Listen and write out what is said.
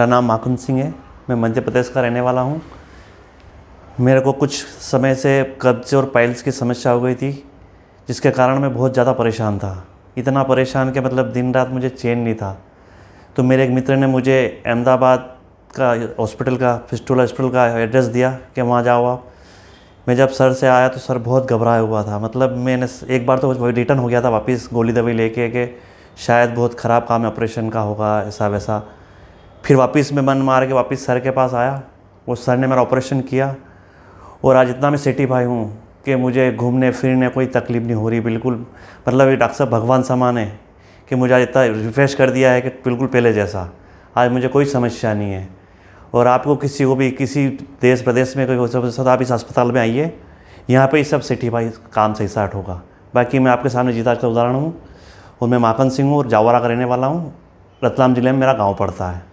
मेरा नाम माखन सिंह है मैं मध्य प्रदेश का रहने वाला हूँ मेरे को कुछ समय से कब्ज और पाइल्स की समस्या हो गई थी जिसके कारण मैं बहुत ज़्यादा परेशान था इतना परेशान कि मतलब दिन रात मुझे चैन नहीं था तो मेरे एक मित्र ने मुझे अहमदाबाद का हॉस्पिटल का फिस्टूला हॉस्पिटल का एड्रेस दिया कि वहाँ जाओ आप मैं जब सर से आया तो सर बहुत घबराया हुआ था मतलब मैंने एक बार तो रिटर्न हो गया था वापस गोली दवाई लेके कि शायद बहुत ख़राब काम ऑपरेशन का होगा ऐसा वैसा फिर वापस मैं मन मार के वापस सर के पास आया वो सर ने मेरा ऑपरेशन किया और आज इतना मैं सिटी भाई हूँ कि मुझे घूमने फिरने कोई तकलीफ़ नहीं हो रही बिल्कुल मतलब ये डॉक्टर साहब भगवान समान है कि मुझे आज इतना रिफ़्रेश कर दिया है कि बिल्कुल पहले जैसा आज मुझे कोई समस्या नहीं है और आपको किसी को भी किसी देश प्रदेश में कोई हो सकता आप इस अस्पताल में आइए यहाँ पर ही सब सिटी भाई काम सही साठ होगा बाकी मैं आपके सामने जीता का उदाहरण हूँ और मैं माखन सिंह हूँ और जावरा का रहने वाला हूँ रतलाम ज़िले में मेरा गाँव पड़ता है